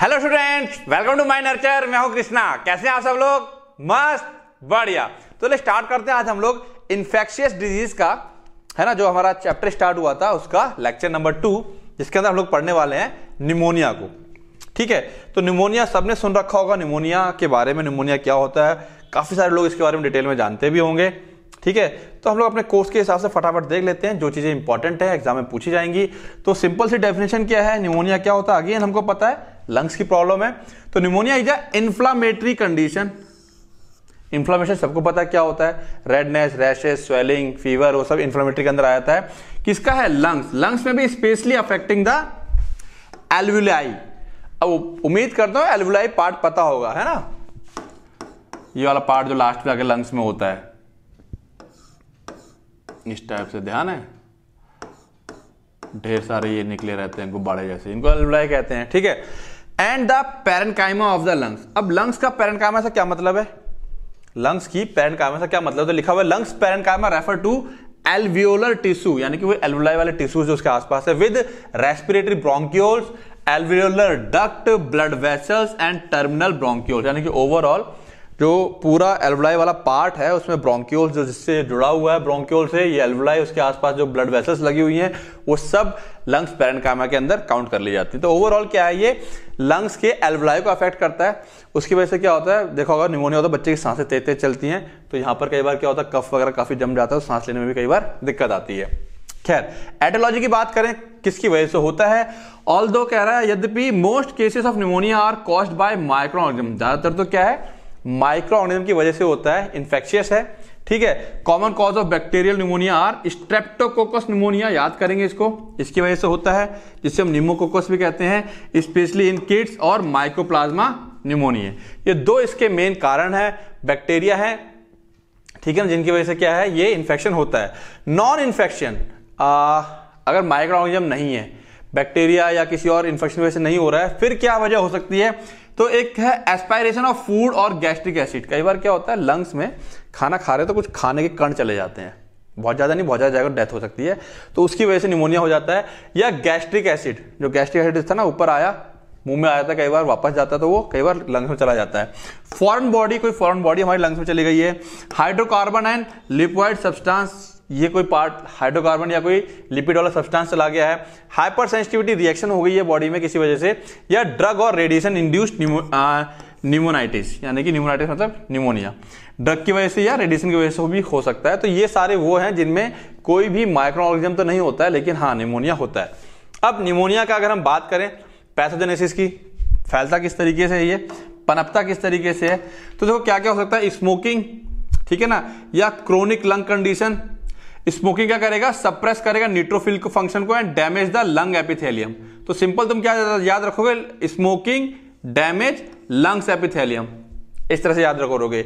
hello students welcome to my nurture मैं हूं कृष्णा कैसे हैं आप सब लोग मस्त बढ़िया तो चलिए स्टार्ट करते हैं आज हम लोग इन्फेक्शियस डिजीज का है ना जो हमारा चैप्टर स्टार्ट हुआ था उसका लेक्चर नंबर टू जिसके अंदर हम लोग पढ़ने वाले हैं निमोनिया को ठीक है तो निमोनिया सबने सुन रखा होगा निमोनिया के बारे में निमोनिया क्या होता है काफ़ी सारे लोग इसके बारे में डिटेल में जानते भी होंगे ठीक है तो हम लोग अपने कोर्स के हिसाब से फटाफट देख लेते हैं जो चीज़ें इंपॉर्टेंट है एग्जाम में पूछी जाएंगी तो सिंपल सी डेफिनेशन क्या है निमोनिया क्या होता है अगेन हमको पता है लंग्स की प्रॉब्लम है तो pneumonia is a inflammatory condition inflammation सबको पता है क्या होता है रेडनेस रैशेस स्वेलिंग फीवर वो सब इंफ्लामेटरी के अंदर आ जाता है किसका है लंग्स लंग्स में भी स्पेशली अफेक्टिंग द एल्वुलाई अब उम्मीद करता हूं एल्वुलाई पार्ट पता होगा है ना ये वाला पार्ट जो लास्ट में आके लंग्स में होता है इस टाइप से ध्यान है ढेर सारे ये निकले रहते हैं गुब्बारे जैसे इनको एल्वुलाई कहते हैं ठीक है and the parenchyma of the lungs अब लंग्स का पेरेंकाइमा से क्या मतलब है लंग्स की पेरेंकाइमा से क्या मतलब तो लिखा हुआ है lungs parenchyma refer to alveolar tissue यानी कि वो एल्वुलाई वाले टिश्यूज जो उसके आसपास है with respiratory bronchioles alveolar duct blood vessels and terminal bronchioles यानी कि ओवरऑल जो पूरा एल्वलाई वाला पार्ट है उसमें ब्रोंक्योल जो जिससे जुड़ा हुआ है ब्रोंक्योल से ये एल्वलाई उसके आसपास जो ब्लड वेसल्स लगी हुई हैं वो सब लंग्स पेरेंकामा के अंदर काउंट कर ली जाती है तो ओवरऑल क्या है ये लंग्स के एल्वलाई को अफेक्ट करता है उसकी वजह से क्या होता है देखो अगर निमोनिया होता है बच्चे की सांसें तेज तेज चलती हैं तो यहाँ पर कई बार क्या होता है कफ वगैरह काफ़ी जम जाता है तो सांस लेने में भी कई बार दिक्कत आती है खैर एटोलॉजी की बात करें किसकी वजह से होता है ऑल दो कह रहा है यद्यपि most cases of pneumonia are caused by microorganism ज़्यादातर तो क्या है माइक्रो ऑर्गेनिज्म की वजह से होता है इन्फेक्शियस है ठीक है common cause of bacterial pneumonia are streptococcus pneumonia याद करेंगे इसको इसकी वजह से होता है जिसे हम निमोकोकस भी कहते हैं स्पेशली इन किड्स और माइक्रोप्लाज्मा निमोनिया ये दो इसके मेन कारण है बैक्टीरिया है ठीक है ना जिनकी वजह से क्या है ये इन्फेक्शन होता है नॉन इन्फेक्शन अगर माइक्रो ऑर्गेनिज्म नहीं है बैक्टीरिया या किसी और इन्फेक्शन वजह से नहीं हो रहा है फिर क्या वजह हो सकती है तो एक है एस्पायरेशन ऑफ फूड और गैस्ट्रिक एसिड कई बार क्या होता है लंग्स में खाना खा रहे तो कुछ खाने के कण चले जाते हैं बहुत ज़्यादा नहीं बहुत ज़्यादा जाकर डेथ तो हो सकती है तो उसकी वजह से निमोनिया हो जाता है या गैस्ट्रिक एसिड जो गैस्ट्रिक एसिड था ना ऊपर आया मुंह में आया था कई बार वापस जाता है तो वो कई बार लंग्स में चला जाता है फॉरन बॉडी कोई फॉरन बॉडी हमारे लंग्स में चली गई है हाइड्रोकार्बन एंड लिक्वाइड सब्सटेंस ये कोई पार्ट हाइड्रोकार्बन या कोई लिपिड वाला सब्सटेंस चला गया है हाइपर सेंसिटिविटी रिएक्शन हो गई है बॉडी में किसी वजह से या ड्रग और रेडिएशन इंड्यूस्ड न्यूमोनाइटिस यानी कि न्यूमोनाइटिस मतलब न्यूमोनिया ड्रग की वजह से या रेडिएशन की वजह से भी हो सकता है तो ये सारे वो हैं जिनमें कोई भी माइक्रो ऑर्गेनिज्म तो नहीं होता है लेकिन हाँ निमोनिया होता है अब निमोनिया का अगर हम बात करें पैथोजेनेसिस की फैलता किस तरीके से है ये पनपता किस तरीके से है तो देखो क्या क्या हो सकता है स्मोकिंग ठीक है ना या क्रोनिक लंग कंडीशन स्मोकिंग क्या करेगा सप्रेस करेगा न्यूट्रोफिल को फंक्शन को and damage the lung epithelium तो सिंपल तुम क्या याद रखोगे स्मोकिंग डैमेज लंग्स एपिथेलियम इस तरह से याद रखोगे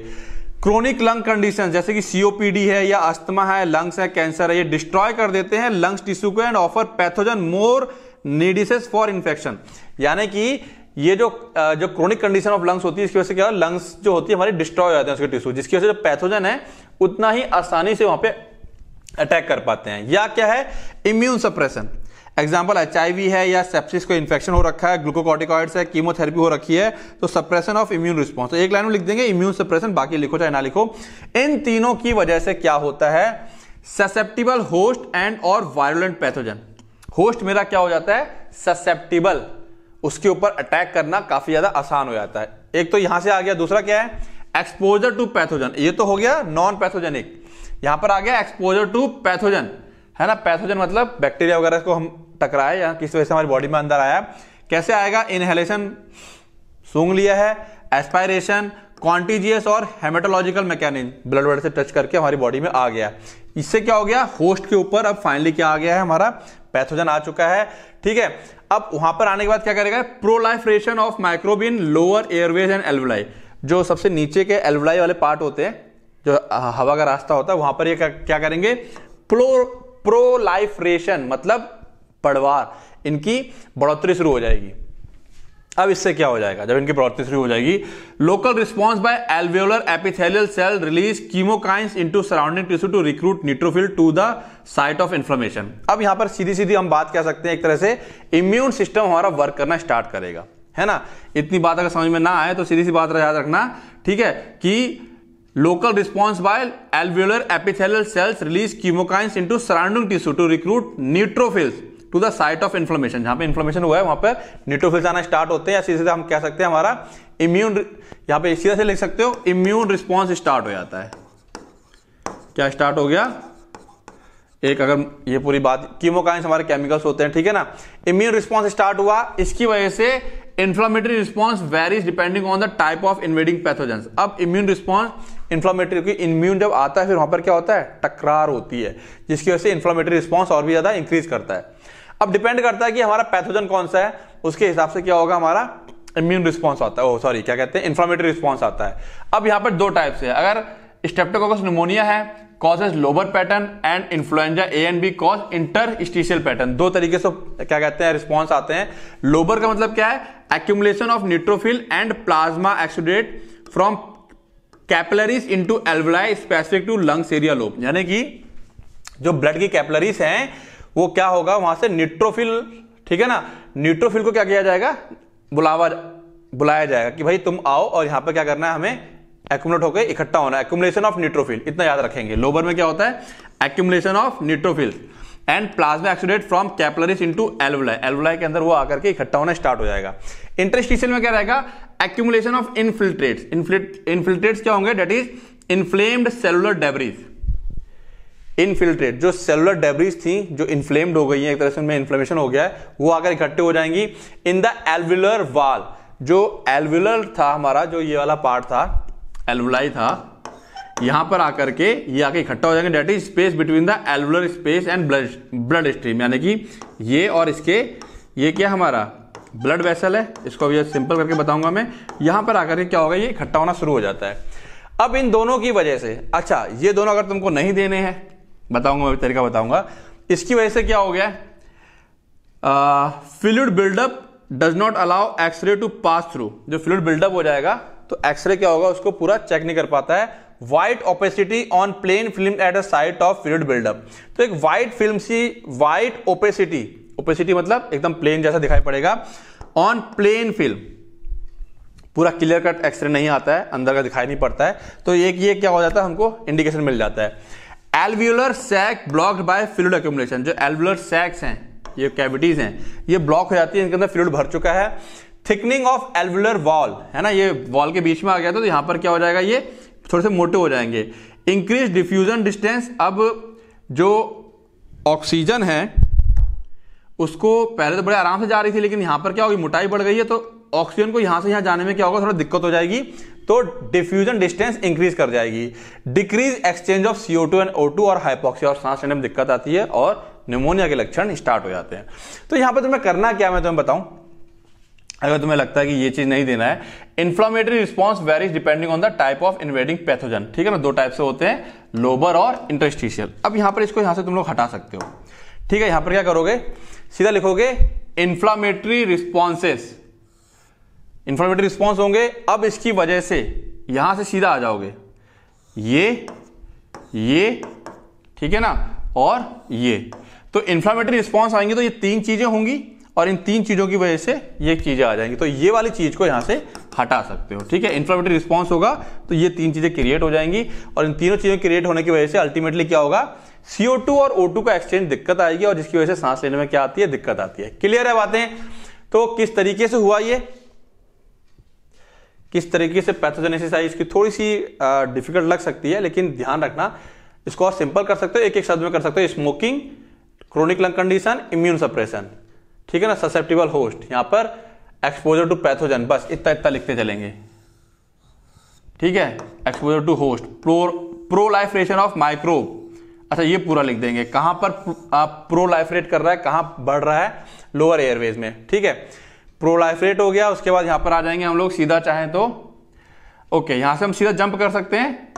क्रोनिक लंग कंडीशन जैसे कि सीओपीडी है या अस्थमा है लंग्स है कैंसर है ये डिस्ट्रॉय कर देते हैं लंग्स टिश्यू को and offer pathogen more niches for infection यानी कि ये जो जो क्रोनिक कंडीशन ऑफ लंग्स होती है इसकी वजह से क्या लंग्स जो होती है हमारी डिस्ट्रॉय हो जाते हैं उसके टिश्यू जिसकी वजह से जो पैथोजन है उतना ही आसानी से वहां पे अटैक कर पाते हैं या क्या है इम्यून सप्रेशन एग्जाम्पल एच है या सेप्सिस को इन्फेक्शन हो रखा है ग्लूकोकॉटिकॉइड्स है कीमोथेरेपी हो रखी है तो सप्रेशन ऑफ इम्यून रिस्पॉन्स एक लाइन में लिख देंगे इम्यून सप्रेशन बाकी लिखो चाहे ना लिखो इन तीनों की वजह से क्या होता है ससेप्टिबल होस्ट एंड और वायरोलेंट पैथोजन होस्ट मेरा क्या हो जाता है ससेप्टिबल उसके ऊपर अटैक करना काफी ज्यादा आसान हो जाता है एक तो यहां से आ गया दूसरा क्या है एक्सपोजर टू पैथोजन ये तो हो गया नॉन पैथोजेनिक यहां पर आ गया एक्सपोजर टू पैथोजन है ना पैथोजन मतलब बैक्टीरिया वगैरह को हम टकराए या किस वजह से हमारी बॉडी में अंदर आया कैसे आएगा इनहेलेशन सूंघ लिया है एस्पायरेशन क्वांटिजियस और हेमेटोलॉजिकल मैकेनिज ब्लड ब्लड से टच करके हमारी बॉडी में आ गया इससे क्या हो गया होस्ट के ऊपर अब फाइनली क्या आ गया है हमारा पैथोजन आ चुका है ठीक है अब वहां पर आने के बाद क्या करेगा proliferation of microbe in lower airways and alveoli जो सबसे नीचे के एल्वलाई वाले पार्ट होते हैं जो हवा का रास्ता होता है वहां पर ये क्या, करेंगे प्रो प्रोलाइफ्रेशन मतलब पड़वार इनकी बढ़ोतरी शुरू हो जाएगी अब इससे क्या हो जाएगा जब इनकी बढ़ोतरी शुरू हो जाएगी local response by alveolar epithelial cell release chemokines into surrounding tissue to recruit neutrophil to the site of inflammation अब यहां पर सीधी सीधी हम बात कह सकते हैं एक तरह से इम्यून सिस्टम हमारा वर्क करना स्टार्ट करेगा है ना इतनी बात अगर समझ में ना आए तो सीधी सी बात याद रखना ठीक है कि local response by alveolar epithelial cells release chemokines into surrounding tissue to recruit neutrophils to the site of inflammation जहां पे इन्फ्लेमेशन हुआ है वहां पर न्यूट्रोफिल्स आना स्टार्ट होते हैं या सीधे हम कह सकते हैं हमारा इम्यून यहाँ पे सीधा से लिख सकते हो इम्यून रिस्पॉन्स स्टार्ट हो जाता है क्या स्टार्ट हो गया एक अगर ये पूरी बात कीमोकाइंस हमारे केमिकल्स होते हैं ठीक है ना इम्यून रिस्पॉन्स स्टार्ट हुआ इसकी वजह से inflammatory response varies depending on the type of invading pathogens अब इम्यून रिस्पॉन्स इन्फ्लामेटरी क्योंकि इम्यून जब आता है फिर वहां पर क्या होता है टकरार होती है जिसकी वजह से इन्फ्लामेटरी रिस्पॉन्स और भी ज़्यादा इंक्रीज करता है अब डिपेंड करता है कि हमारा पैथोजन कौन सा है उसके हिसाब से क्या होगा हमारा इम्यून रिस्पॉन्स आता है ओ सॉरी क्या कहते हैं इन्फ्लामेटरी रिस्पॉन्स आता है अब यहाँ पर दो टाइप से अगर स्टेप्टोकोकस निमोनिया है causes lobar pattern and influenza A and B cause interstitial pattern दो तरीके से क्या कहते हैं रिस्पॉन्स आते हैं लोबर का मतलब क्या है accumulation of neutrophil and plasma exudate from capillaries into alveoli specific to lungs area lobe यानी कि जो ब्लड की कैपलरीज हैं वो क्या होगा वहां से न्यूट्रोफिल ठीक है ना न्यूट्रोफिल को क्या किया जाएगा बुलावा बुलाया जाएगा कि भाई तुम आओ और यहां पर क्या करना है हमें एक्यूमुलेट होकर इकट्ठा होना है एक्यूमुलेशन ऑफ न्यूट्रोफिल इतना याद रखेंगे लोबर में क्या होता है accumulation of neutrophil and plasma exudate from capillaries into alveoli alveoli के अंदर वो आकर के इकट्ठा होना स्टार्ट हो जाएगा इंटरस्टिशियल में क्या रहेगा एक्यूमुलेशन ऑफ इनफिल्ट्रेट्स इनफिल्ट्रेट्स क्या होंगे that is inflamed cellular debris infiltrate जो सेलुलर डेबरीज थी जो इन्फ्लेम्ड हो गई है एक तरह से उनमें इन्फ्लेमेशन हो गया है वो आकर इकट्ठे हो जाएंगी इन द एल्वुलर वाल जो एल्वुलर था हमारा जो ये वाला पार्ट था एल्वुलाई था यहां पर आकर के ये आके इकट्ठा हो जाएंगे that is space between the alveolar space and blood blood stream यानी कि ये और इसके ये क्या हमारा ब्लड वेसल है इसको अभी सिंपल करके बताऊंगा मैं यहां पर आकर के क्या होगा ये इकट्ठा होना शुरू हो जाता है अब इन दोनों की वजह से अच्छा ये दोनों अगर तुमको नहीं देने हैं बताऊंगा मैं तरीका बताऊंगा इसकी वजह से क्या हो गया fluid buildup does not allow X-ray to pass through जो फ्लूड बिल्डअप हो जाएगा तो एक्सरे क्या होगा उसको पूरा चेक नहीं कर पाता है white opacity on plain film at a site of fluid buildup तो एक white film see white opacity opacity मतलब एकदम प्लेन जैसा दिखाई पड़ेगा ऑन प्लेन फिल्म पूरा क्लियर कट एक्सरे नहीं आता है अंदर का दिखाई नहीं पड़ता है तो एक ये क्या हो जाता है हमको इंडिकेशन मिल जाता है alveolar sac blocked by fluid accumulation जो एल्व्यूलर सैक्स हैं ये कैविटीज हैं ये ब्लॉक हो जाती है इनके अंदर फ्लूड भर चुका है थिकनिंग ऑफ एल्व्यूलर वॉल है ना ये वॉल के बीच में आ गया तो यहां पर क्या हो जाएगा ये थोड़े से मोटे हो जाएंगे इंक्रीज डिफ्यूजन डिस्टेंस अब जो ऑक्सीजन है उसको पहले तो बड़े आराम से जा रही थी लेकिन यहां पर क्या होगी मोटाई बढ़ गई है तो ऑक्सीजन को यहां से यहां जाने में क्या होगा थोड़ा दिक्कत हो जाएगी तो डिफ्यूजन डिस्टेंस इंक्रीज कर जाएगी decrease exchange of CO two and O two और हाइपोक्सिया और सांस लेने में दिक्कत आती है और निमोनिया के लक्षण स्टार्ट हो जाते हैं तो यहां पर तुम्हें करना क्या मैं तुम्हें बताऊं अगर तुम्हें लगता है कि ये चीज नहीं देना है inflammatory response varies depending on the type of invading pathogen ठीक है ना दो टाइप से होते हैं लोबर और इंटरस्टिशियल अब यहां पर इसको यहां से तुम लोग हटा सकते हो ठीक है यहां पर क्या करोगे सीधा लिखोगे इंफ्लामेटरी रिस्पॉन्सेस इंफ्लामेटरी रिस्पॉन्स होंगे अब इसकी वजह से यहां से सीधा आ जाओगे ये ये ठीक है ना और ये तो इंफ्लामेटरी रिस्पॉन्स आएंगे तो ये तीन चीजें होंगी और इन तीन चीजों की वजह से ये चीजें आ जाएंगी तो ये वाली चीज को यहां से हटा सकते हो ठीक है इन्फ्लामेटरी रिस्पॉन्स होगा तो ये तीन चीज़ें क्रिएट हो जाएंगी और इन तीनों चीज़ों क्रिएट होने की वजह से अल्टीमेटली क्या होगा CO2 और O2 का एक्सचेंज दिक्कत आएगी और जिसकी वजह से सांस लेने में क्या आती है दिक्कत आती है क्लियर है बातें तो किस तरीके से हुआ ये किस तरीके से पैथोजेनेसिस आई इसकी थोड़ी सी डिफिकल्ट लग सकती है लेकिन ध्यान रखना इसको आप सिंपल कर सकते हो एक एक शब्द में कर सकते हो smoking chronic lung condition immune suppression ठीक है ना ससेप्टिबल होस्ट यहां पर एक्सपोजर टू पैथोजन बस इतना इतना लिखते चलेंगे ठीक है exposure to host pro proliferation of microbe अच्छा ये पूरा लिख देंगे कहां पर प्रोलाइफरेट कर रहा है कहां बढ़ रहा है लोअर एयरवेज में ठीक है प्रोलाइफ्रेट हो गया उसके बाद यहां पर आ जाएंगे हम लोग सीधा चाहें तो ओके यहां से हम सीधा जंप कर सकते हैं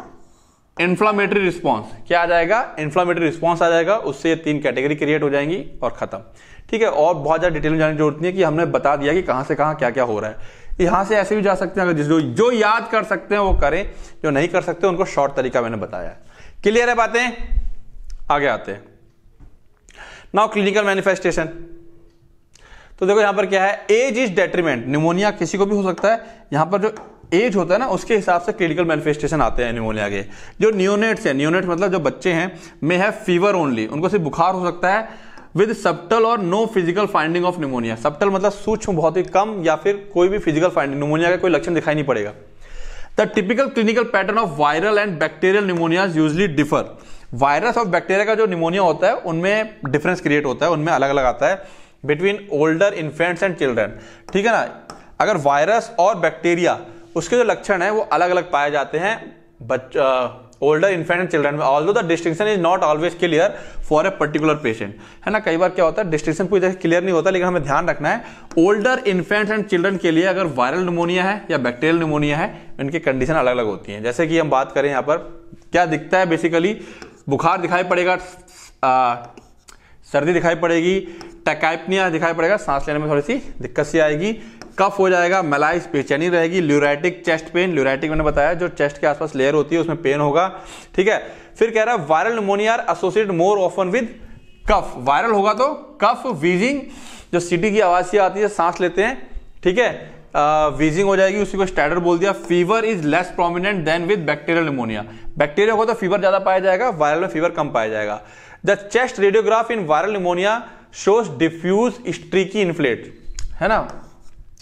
इन्फ्लामेटरी रिस्पॉन्स क्या आ जाएगा इन्फ्लामेटरी रिस्पॉन्स आ जाएगा उससे ये तीन कैटेगरी क्रिएट हो जाएंगी और खत्म ठीक है और बहुत ज़्यादा डिटेल में जाने की जरूरत नहीं है कि हमने बता दिया कि कहां से कहां क्या क्या हो रहा है यहां से ऐसे भी जा सकते हैं अगर जो जो याद कर सकते हैं वो करें जो नहीं कर सकते उनको शॉर्ट तरीका मैंने बताया क्लियर है बातें आगे आते हैं नाउ क्लिनिकल मैनिफेस्टेशन तो देखो यहां पर क्या है एज इज डेट्रीमेंट निमोनिया किसी को भी हो सकता है यहां पर जो एज होता है ना उसके हिसाब से क्लिनिकल मैनिफेस्टेशन आते हैं निमोनिया के जो न्यूनेट्स हैं न्यूनेट मतलब जो बच्चे हैं मे हैव फीवर ओनली उनको सिर्फ बुखार हो सकता है विद सप्टल और no physical finding of pneumonia subtle मतलब सूक्ष्म बहुत ही कम या फिर कोई भी फिजिकल फाइंडिंग निमोनिया का कोई लक्षण दिखाई नहीं पड़ेगा the typical clinical pattern of viral and bacterial pneumonias usually differ virus और बैक्टीरिया का जो निमोनिया होता है उनमें डिफरेंस क्रिएट होता है उनमें अलग अलग आता है between older infants and children ठीक है ना अगर वायरस और बैक्टीरिया उसके जो लक्षण है वो अलग अलग पाए जाते हैं बच्चा ओल्डर इन्फेंट चिल्ड्रन में all the distinction is not always clear for a particular patient है ना कई बार क्या होता है डिस्टिंक्शन पूरी तरह क्लियर नहीं होता लेकिन हमें ध्यान रखना है ओल्डर इन्फेंट एंड चिल्ड्रन के लिए अगर वायरल निमोनिया है या बैक्टीरियल निमोनिया है इनकी कंडीशन अलग अलग होती है जैसे कि हम बात करें यहाँ पर क्या दिखता है बेसिकली बुखार दिखाई पड़ेगा सर्दी दिखाई पड़ेगी टैकाइपनिया दिखाई पड़ेगा सांस लेने में थोड़ी सी दिक्कत सी आएगी कफ हो जाएगा मलाइस बेचैनी रहेगी ल्यूराइटिक चेस्ट पेन ल्यूराइटिक मैंने बताया जो चेस्ट के आसपास लेयर होती है उसमें पेन होगा ठीक है फिर कह रहा है viral pneumonia are associate more often with cough viral होगा तो कफ वीजिंग जो सिटी की आवाज से आती है सांस लेते हैं ठीक है वीजिंग हो जाएगी उसी को स्टैडर बोल दिया fever is less prominent than with bacterial pneumonia bacteria होगा तो फीवर ज्यादा पाया जाएगा वायरल में फीवर कम पाया जाएगा the chest radiograph in viral pneumonia shows diffuse streaky infiltrate है ना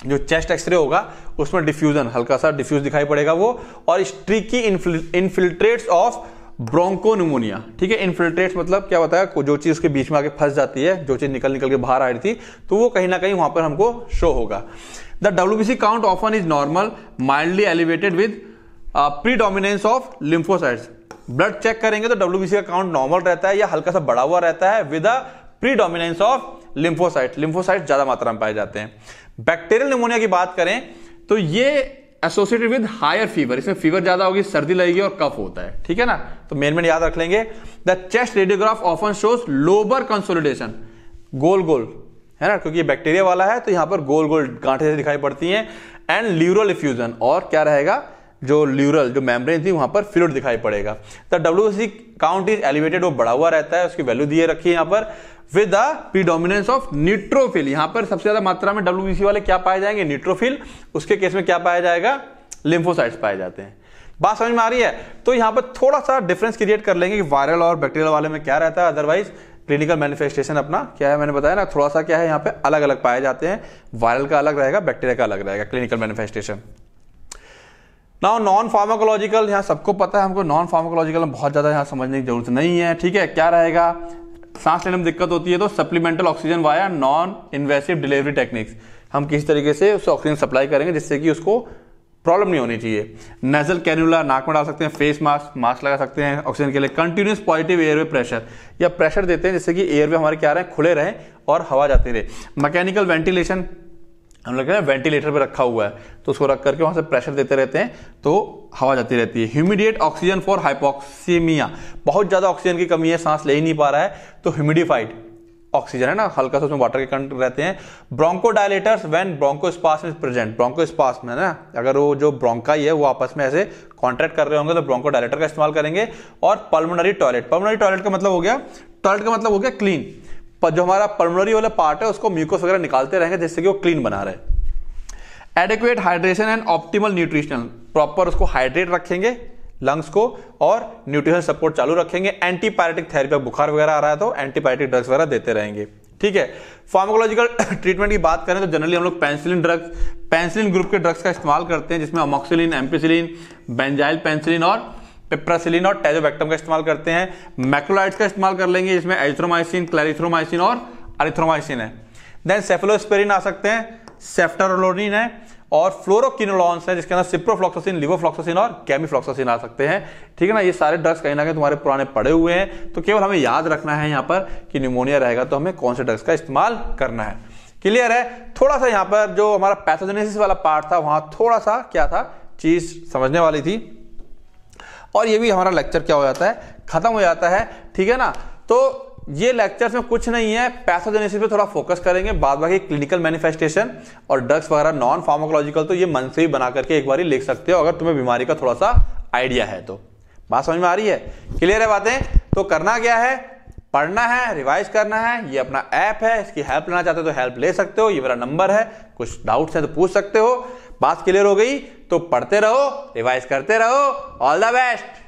जो चेस्ट एक्सरे होगा उसमें डिफ्यूजन हल्का सा डिफ्यूज दिखाई पड़ेगा वो और स्ट्रीकी इन्फिल्ट्रेट्स ऑफ ब्रोंकोनिमोनिया ठीक है इन्फिल्ट्रेट्स मतलब क्या बताया जो चीज़ उसके बीच में आके फंस जाती है जो चीज़ निकल निकल के बाहर आ रही थी तो वो कहीं ना कहीं वहां पर हमको शो होगा the W count often is normal mildly elevated with predominance of lymphocytes blood check करेंगे तो डब्ल्यू का काउंट नॉर्मल रहता है या हल्का सा बढ़ा हुआ रहता है with a predominance of lymphocyte lymphocyte ज्यादा मात्रा में पाए जाते हैं बैक्टीरियल निमोनिया की बात करें तो ये एसोसिएटेड विद हायर फीवर इसमें फीवर ज्यादा होगी सर्दी लगेगी और कफ होता है ठीक है ना तो मेन मेन याद रख लेंगे the chest radiograph often shows lobar consolidation गोल गोल है ना क्योंकि ये बैक्टीरिया वाला है तो यहां पर गोल गोल गांठे से दिखाई पड़ती हैं एंड ल्यूरल इफ्यूजन और क्या रहेगा जो ल्यूरल जो मेम्ब्रेन थी वहां पर फ्लूड दिखाई पड़ेगा the W C count is elevated वो बढ़ा हुआ रहता है उसकी वैल्यू दिए रखी है यहां पर विद प्रीडोमिनेंस ऑफ न्यूट्रोफिल यहां पर सबसे ज्यादा मात्रा में डब्ल्यू वाले क्या पाए जाएंगे न्यूट्रोफिल उसके केस में क्या पाया जाएगा लिम्फोसाइट्स पाए जाते हैं बात समझ में आ रही है तो यहां पर थोड़ा सा डिफरेंस क्रिएट कर लेंगे कि वायरल और बैक्टीरियल वाले में क्या रहता है अदरवाइज क्लिनिकल मैनिफेस्टेशन अपना क्या है मैंने बताया ना थोड़ा सा क्या है यहां पे अलग अलग पाए जाते हैं वायरल का अलग रहेगा बैक्टीरिया का अलग रहेगा clinical manifestation now non pharmacological यहाँ सबको पता है हमको नॉन फार्माकोलॉजिकल में बहुत ज़्यादा यहाँ समझने की जरूरत नहीं है ठीक है क्या रहेगा सांस लेने में दिक्कत होती है तो supplemental oxygen via non invasive delivery techniques हम किसी तरीके से उससे ऑक्सीजन सप्लाई करेंगे जिससे कि उसको प्रॉब्लम नहीं होनी चाहिए नेजल कैनुला नाक में डाल सकते हैं फेस मास्क मास्क लगा सकते हैं ऑक्सीजन के लिए कंटिन्यूस पॉजिटिव एयरवे प्रेशर या प्रेशर देते हैं जिससे कि एयरवे हमारे क्या रहे खुले रहें और हवा जाती रहे मैकेनिकल वेंटिलेशन हम लोग वेंटिलेटर पर रखा हुआ है तो उसको रख करके वहाँ से प्रेशर देते रहते हैं तो हवा जाती रहती है ह्यूमिडिएट ऑक्सीजन फॉर हाइपोक्सीमिया बहुत ज़्यादा ऑक्सीजन की कमी है सांस ले ही नहीं पा रहा है तो ह्यूमिडिफाइड ऑक्सीजन है ना हल्का सा उसमें वाटर के कंट रहते हैं bronchodilators when bronchospasm में प्रेजेंट ब्रोंको स्पास में ना अगर वो जो ब्रोंकाई है वो आपस में ऐसे कॉन्ट्रैक्ट कर रहे होंगे तो ब्रोंको डायलेटर का इस्तेमाल करेंगे और पल्मोनरी टॉयलेट पल्मोनरी टॉयलेट का मतलब हो गया टॉयलेट का मतलब हो गया क्लीन जो हमारा पल्मोनरी वाला पार्ट है उसको म्यूकोस वगैरह निकालते रहेंगे जिससे कि वो क्लीन बना रहे adequate hydration and optimal nutritional proper उसको हाइड्रेट रखेंगे लंग्स को और न्यूट्रिशन सपोर्ट चालू रखेंगे एंटीबायोटिक थेरेपी बुखार वगैरह आ रहा है तो एंटीबायोटिक ड्रग्स वगैरह देते रहेंगे ठीक है फार्माकोलॉजिकल ट्रीटमेंट की बात करें तो जनरली हम लोग पेंसिलिन ड्रग्स पेंसिलिन ग्रुप के ड्रग्स का इस्तेमाल करते हैं जिसमें अमोक्सिलिन एम्पिसिलिन बेंजाइल पेंसिलिन और पिप्रासिलिन और टेजोबैक्टम का इस्तेमाल करते हैं मैक्रोलाइट्स का इस्तेमाल कर लेंगे जिसमें एजिथ्रोमाइसिन क्लैरिथ्रोमाइसिन और अरिथ्रोमाइसिन है देन सेफेलोस्पेरिन आ सकते हैं सेफ्टारोलोनिन है और फ्लोरोकिनोलॉन्स है जिसके अंदर सिप्रोफ्लॉक्सोसिन लिवोफ्लॉक्सोसिन और कैमिफ्लॉक्सोसिन आ सकते हैं ठीक है ना ये सारे ड्रग्स कहीं ना कहीं तुम्हारे पुराने पड़े हुए हैं तो केवल हमें याद रखना है यहाँ पर कि निमोनिया रहेगा तो हमें कौन से ड्रग्स का इस्तेमाल करना है क्लियर है थोड़ा सा यहाँ पर जो हमारा पैथोजेनेसिस वाला पार्ट था वहां थोड़ा सा क्या था चीज समझने वाली थी और ये भी हमारा लेक्चर क्या हो जाता है खत्म हो जाता है ठीक है ना तो ये लेक्चर्स में कुछ नहीं है पैथोजेनेसिस पे थोड़ा फोकस करेंगे बाद बाकी क्लिनिकल मैनिफेस्टेशन और ड्रग्स वगैरह नॉन फार्माकोलॉजिकल तो ये मन से ही बना करके एक बार ही लिख सकते हो अगर तुम्हें बीमारी का थोड़ा सा आइडिया है तो बात समझ में आ रही है क्लियर है बातें तो करना क्या है पढ़ना है रिवाइज करना है ये अपना ऐप है इसकी हेल्प लेना चाहते हो तो हेल्प ले सकते हो ये मेरा नंबर है कुछ डाउट्स हैं तो पूछ सकते हो बात क्लियर हो गई तो पढ़ते रहो रिवाइज करते रहो ऑल द बेस्ट